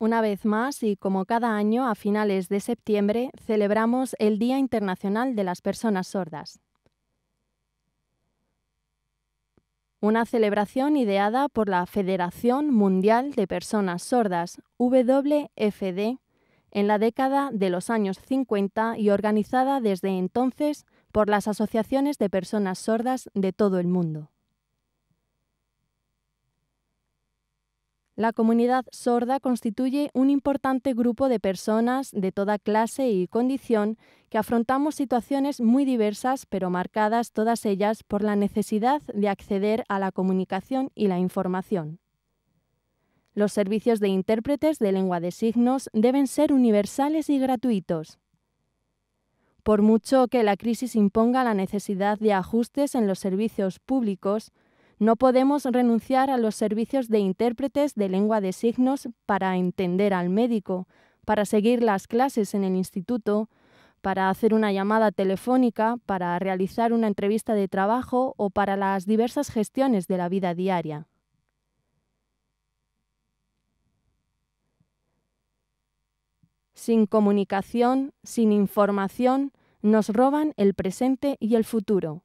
Una vez más y como cada año a finales de septiembre celebramos el Día Internacional de las Personas Sordas. Una celebración ideada por la Federación Mundial de Personas Sordas, WFD, en la década de los años 50 y organizada desde entonces por las asociaciones de personas sordas de todo el mundo. La comunidad sorda constituye un importante grupo de personas de toda clase y condición que afrontamos situaciones muy diversas, pero marcadas todas ellas por la necesidad de acceder a la comunicación y la información. Los servicios de intérpretes de lengua de signos deben ser universales y gratuitos. Por mucho que la crisis imponga la necesidad de ajustes en los servicios públicos, no podemos renunciar a los servicios de intérpretes de lengua de signos para entender al médico, para seguir las clases en el instituto, para hacer una llamada telefónica, para realizar una entrevista de trabajo o para las diversas gestiones de la vida diaria. Sin comunicación, sin información, nos roban el presente y el futuro.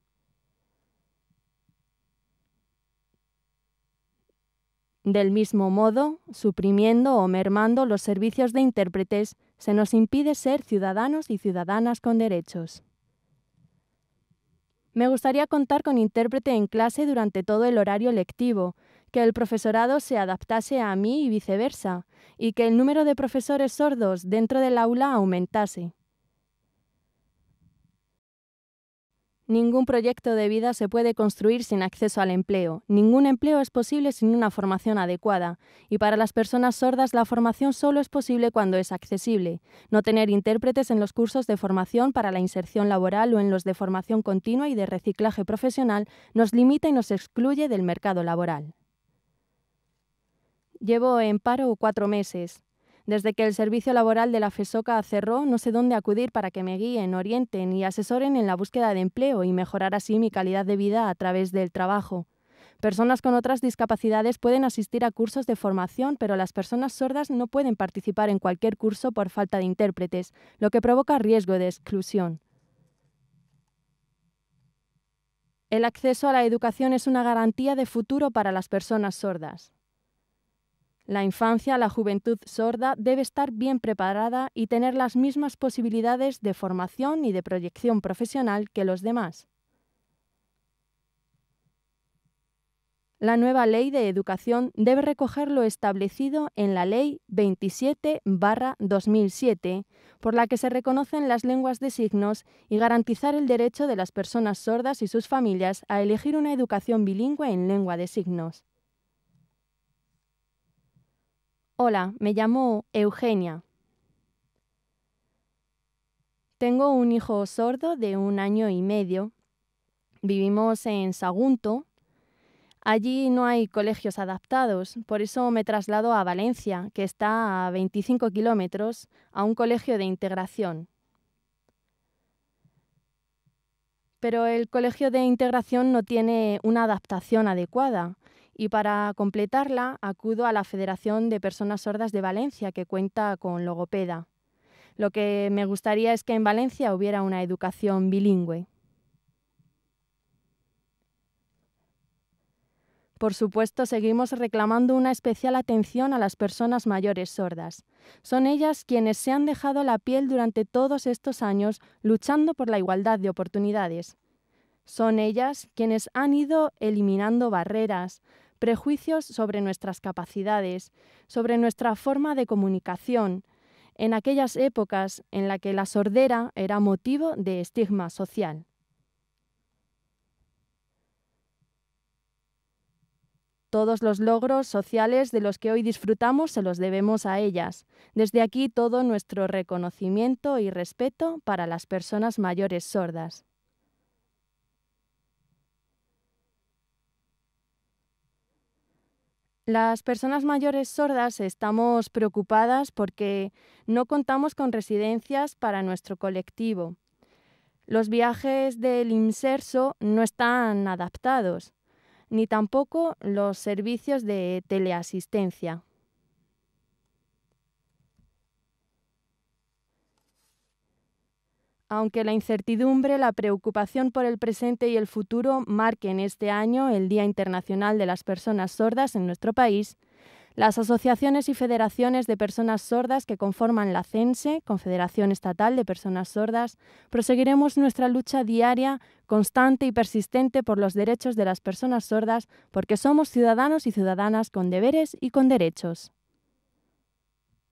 Del mismo modo, suprimiendo o mermando los servicios de intérpretes, se nos impide ser ciudadanos y ciudadanas con derechos. Me gustaría contar con intérprete en clase durante todo el horario lectivo, que el profesorado se adaptase a mí y viceversa, y que el número de profesores sordos dentro del aula aumentase. Ningún proyecto de vida se puede construir sin acceso al empleo. Ningún empleo es posible sin una formación adecuada. Y para las personas sordas la formación solo es posible cuando es accesible. No tener intérpretes en los cursos de formación para la inserción laboral o en los de formación continua y de reciclaje profesional nos limita y nos excluye del mercado laboral. Llevo en paro cuatro meses. Desde que el servicio laboral de la FESOCA cerró, no sé dónde acudir para que me guíen, orienten y asesoren en la búsqueda de empleo y mejorar así mi calidad de vida a través del trabajo. Personas con otras discapacidades pueden asistir a cursos de formación, pero las personas sordas no pueden participar en cualquier curso por falta de intérpretes, lo que provoca riesgo de exclusión. El acceso a la educación es una garantía de futuro para las personas sordas. La infancia, la juventud sorda debe estar bien preparada y tener las mismas posibilidades de formación y de proyección profesional que los demás. La nueva ley de educación debe recoger lo establecido en la Ley 27-2007, por la que se reconocen las lenguas de signos y garantizar el derecho de las personas sordas y sus familias a elegir una educación bilingüe en lengua de signos. Hola, me llamo Eugenia. Tengo un hijo sordo de un año y medio. Vivimos en Sagunto. Allí no hay colegios adaptados, por eso me traslado a Valencia, que está a 25 kilómetros, a un colegio de integración. Pero el colegio de integración no tiene una adaptación adecuada y para completarla acudo a la Federación de Personas Sordas de Valencia, que cuenta con logopeda. Lo que me gustaría es que en Valencia hubiera una educación bilingüe. Por supuesto, seguimos reclamando una especial atención a las personas mayores sordas. Son ellas quienes se han dejado la piel durante todos estos años luchando por la igualdad de oportunidades. Son ellas quienes han ido eliminando barreras, prejuicios sobre nuestras capacidades, sobre nuestra forma de comunicación, en aquellas épocas en las que la sordera era motivo de estigma social. Todos los logros sociales de los que hoy disfrutamos se los debemos a ellas. Desde aquí todo nuestro reconocimiento y respeto para las personas mayores sordas. Las personas mayores sordas estamos preocupadas porque no contamos con residencias para nuestro colectivo. Los viajes del inserso no están adaptados, ni tampoco los servicios de teleasistencia. Aunque la incertidumbre, la preocupación por el presente y el futuro marquen este año el Día Internacional de las Personas Sordas en nuestro país, las asociaciones y federaciones de personas sordas que conforman la CENSE, Confederación Estatal de Personas Sordas, proseguiremos nuestra lucha diaria, constante y persistente por los derechos de las personas sordas, porque somos ciudadanos y ciudadanas con deberes y con derechos.